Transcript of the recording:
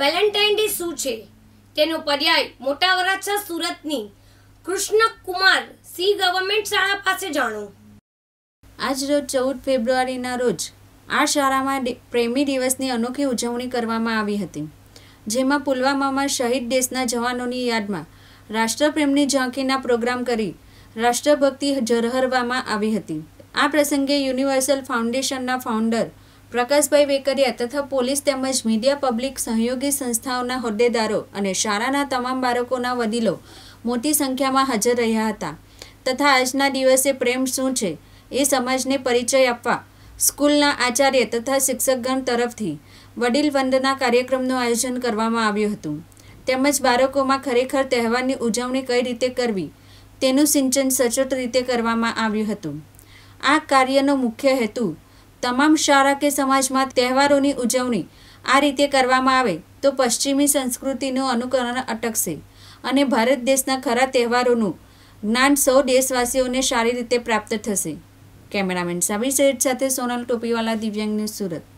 Valentine day શું છે તેનો પર્યાય મોટા વરાછા સુરતની કૃષ્ણ કુમાર સી ગવર્મેન્ટ શાળા પાસે જાણો આજ રોજ ચૌદ ફેબ્રુઆરીના રોજ આ શાળામાં પ્રેમી દિવસની અનોખી ઉજવણી કરવામાં આવી હતી જેમાં પુલવામામાં શહીદ દેશના જવાનોની યાદમાં રાષ્ટ્રપ્રેમની ઝાંખીના પ્રોગ્રામ કરી રાષ્ટ્રભક્તિ ઝરહરવામાં આવી હતી આ પ્રસંગે યુનિવર્સલ ફાઉન્ડેશનના ફાઉન્ડર પ્રકાશભાઈ વેકરિયા તથા પોલીસ તેમજ મીડિયા પબ્લિક સહયોગી સંસ્થાઓના હોદ્દેદારો અને શાળાના તમામ બાળકોના વડીલો મોટી સંખ્યામાં હાજર રહ્યા હતા તથા આજના દિવસે પ્રેમ શું છે એ સમાજને પરિચય આપવા સ્કૂલના આચાર્ય તથા શિક્ષકગણ તરફથી વડીલ વંદના કાર્યક્રમનું આયોજન કરવામાં આવ્યું હતું તેમજ બાળકોમાં ખરેખર તહેવારની ઉજવણી કઈ રીતે કરવી તેનું સિંચન સચોટ રીતે કરવામાં આવ્યું હતું આ કાર્યનો મુખ્ય હેતુ તમામ શાળા કે સમાજમાં તહેવારોની ઉજવણી આ રીતે કરવામાં આવે તો પશ્ચિમી સંસ્કૃતિનું અનુકરણ અટકશે અને ભારત દેશના ખરા તહેવારોનું જ્ઞાન સૌ દેશવાસીઓને સારી રીતે પ્રાપ્ત થશે કેમેરામેન સાબી શેઠ સાથે સોનલ ટોપીવાલા દિવ્યાંગને સુરત